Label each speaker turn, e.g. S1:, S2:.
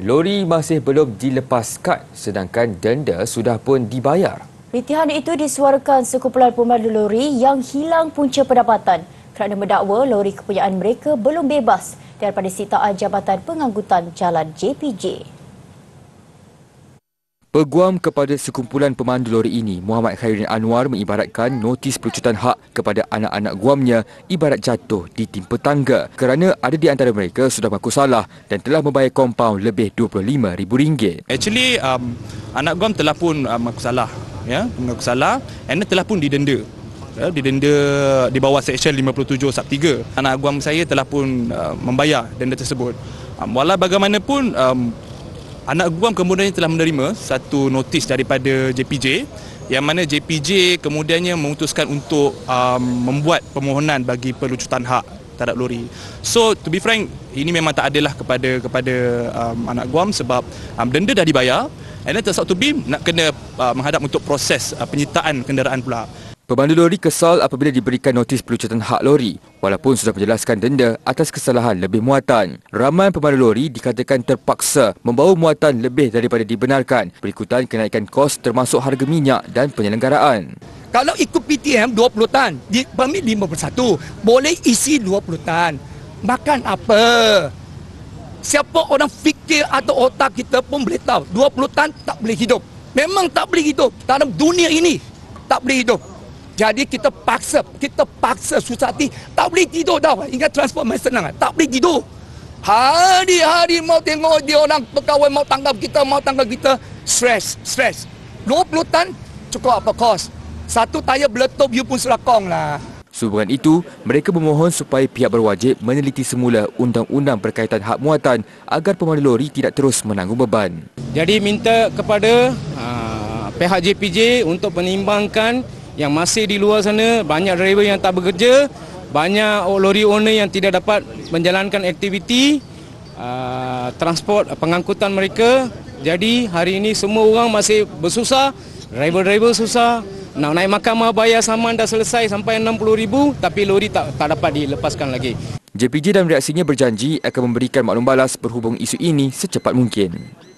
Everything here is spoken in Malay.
S1: Lori masih belum dilepaskan, sedangkan denda sudah pun dibayar. Litihan itu disuarakan sekumpulan pemandu lori yang hilang punca pendapatan kerana mendakwa lori kepunyaan mereka belum bebas daripada sitaan Jabatan Pengangkutan Jalan JPJ. Peguam kepada sekumpulan pemandu lori ini, Muhammad Khairin Anwar mengibaratkan notis perlucutan hak kepada anak-anak guamnya ibarat jatuh di timpa tangga kerana ada di antara mereka sudah mengaku salah dan telah membayar kompaun lebih rm ringgit. Actually, um, anak guam telah pun um, mengaku salah.
S2: Ya, mengaku salah dan telah pun didenda ya, didenda di bawah seksyen 57 sub 3 anak guam saya telah pun uh, membayar denda tersebut um, walau bagaimanapun um, anak Guam kemudiannya telah menerima satu notis daripada JPJ yang mana JPJ kemudiannya memutuskan untuk um, membuat permohonan bagi pelucutan hak terhadap lori. So to be frank, ini memang tak adalah kepada kepada um, anak Guam sebab um, denda dah dibayar and then to be nak kena uh, menghadap untuk proses
S1: uh, penyitaan kenderaan pula. Pemandu lori kesal apabila diberikan notis pelucutan hak lori walaupun sudah menjelaskan denda atas kesalahan lebih muatan. Ramai pemandu lori dikatakan terpaksa membawa muatan lebih daripada dibenarkan berikutan kenaikan kos termasuk harga minyak
S3: dan penyelenggaraan. Kalau ikut PTM 20 tan, di permit 51, boleh isi 20 tan. Makan apa? Siapa orang fikir atau otak kita pun boleh tahu 20 tan tak boleh hidup. Memang tak boleh hidup dalam dunia ini. Tak boleh hidup. Jadi kita paksa, kita paksa Susati tak boleh tidur dah. Ingat transport main senang, kan? tak boleh tidur. Hari-hari mau tengok dia orang pegawai mau tangkap kita, mau tangkap kita, stress, stress. 20 tan cukup apa kos? Satu tayar beletup, you pun serakong lah.
S1: Sehubungan itu, mereka memohon supaya pihak berwajib meneliti semula undang-undang berkaitan hak muatan agar pemandu lori
S4: tidak terus menanggung beban. Jadi minta kepada uh, pihak JPJ untuk menimbangkan yang masih di luar sana, banyak driver yang tak bekerja, banyak lori owner yang tidak dapat menjalankan aktiviti uh, transport pengangkutan mereka. Jadi hari ini semua orang masih bersusah, driver-driver susah. Nak naik mahkamah bayar saman dah selesai sampai RM60,000 tapi lori tak, tak dapat dilepaskan lagi. JPJ dan reaksinya berjanji akan memberikan maklum balas berhubung isu ini
S1: secepat mungkin.